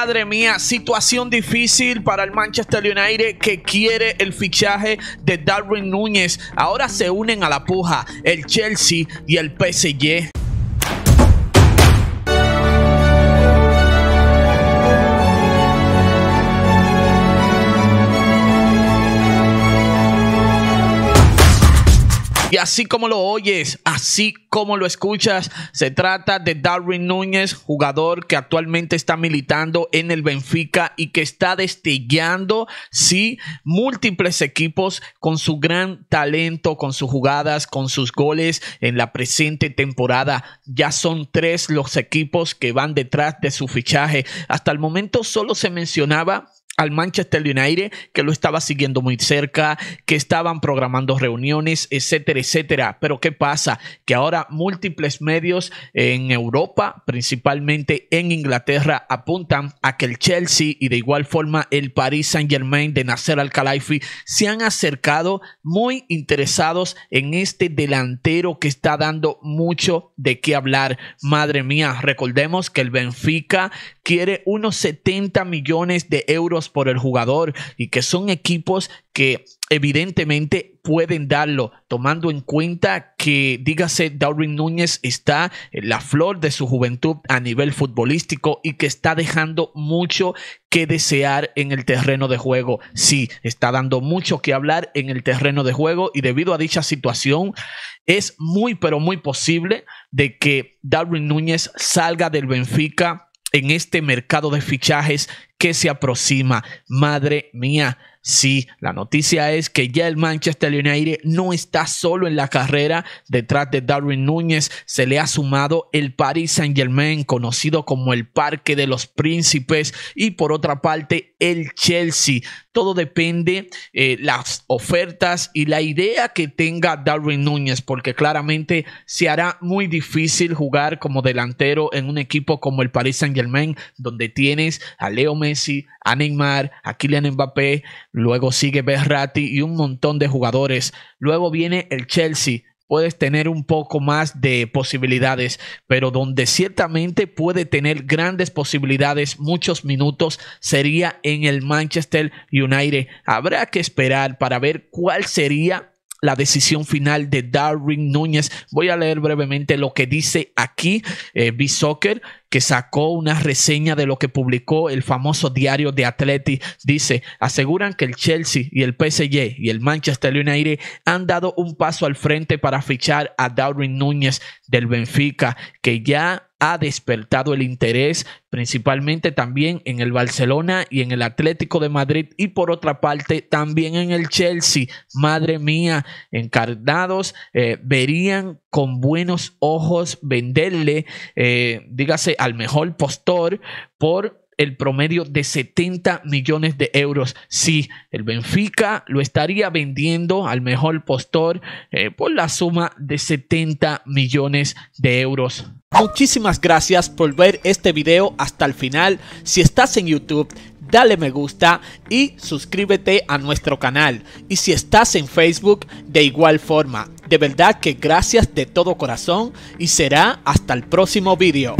Madre mía, situación difícil para el Manchester United que quiere el fichaje de Darwin Núñez. Ahora se unen a la puja el Chelsea y el PSG. Y así como lo oyes, así como lo escuchas, se trata de Darwin Núñez, jugador que actualmente está militando en el Benfica y que está destillando, sí, múltiples equipos con su gran talento, con sus jugadas, con sus goles en la presente temporada. Ya son tres los equipos que van detrás de su fichaje. Hasta el momento solo se mencionaba al Manchester United, que lo estaba siguiendo muy cerca, que estaban programando reuniones, etcétera, etcétera. Pero ¿qué pasa? Que ahora múltiples medios en Europa, principalmente en Inglaterra, apuntan a que el Chelsea y de igual forma el Paris Saint Germain de Nasser Al-Khelaifi se han acercado muy interesados en este delantero que está dando mucho de qué hablar. Madre mía, recordemos que el Benfica quiere unos 70 millones de euros por el jugador y que son equipos que evidentemente pueden darlo, tomando en cuenta que, dígase, Darwin Núñez está en la flor de su juventud a nivel futbolístico y que está dejando mucho que desear en el terreno de juego. Sí, está dando mucho que hablar en el terreno de juego y debido a dicha situación es muy, pero muy posible de que Darwin Núñez salga del Benfica en este mercado de fichajes que se aproxima. Madre mía, sí, la noticia es que ya el Manchester United no está solo en la carrera. Detrás de Darwin Núñez se le ha sumado el Paris Saint Germain, conocido como el Parque de los Príncipes, y por otra parte el Chelsea. Todo depende eh, las ofertas y la idea que tenga Darwin Núñez, porque claramente se hará muy difícil jugar como delantero en un equipo como el Paris Saint Germain, donde tienes a Leo Messi Messi, a Neymar, a Kylian Mbappé, luego sigue Berrati y un montón de jugadores. Luego viene el Chelsea, puedes tener un poco más de posibilidades, pero donde ciertamente puede tener grandes posibilidades, muchos minutos, sería en el Manchester United. Habrá que esperar para ver cuál sería la decisión final de Darwin Núñez. Voy a leer brevemente lo que dice aquí eh, B Soccer, que sacó una reseña de lo que publicó el famoso diario de Atleti. Dice, aseguran que el Chelsea y el PSG y el Manchester United han dado un paso al frente para fichar a Darwin Núñez del Benfica, que ya ha despertado el interés, principalmente también en el Barcelona y en el Atlético de Madrid y por otra parte también en el Chelsea. Madre mía, encarnados eh, verían con buenos ojos venderle, eh, dígase, al mejor postor por el promedio de 70 millones de euros. Si el Benfica lo estaría vendiendo al mejor postor eh, por la suma de 70 millones de euros. Muchísimas gracias por ver este video hasta el final. Si estás en YouTube, dale me gusta y suscríbete a nuestro canal. Y si estás en Facebook, de igual forma. De verdad que gracias de todo corazón y será hasta el próximo video.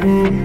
Mm-hmm.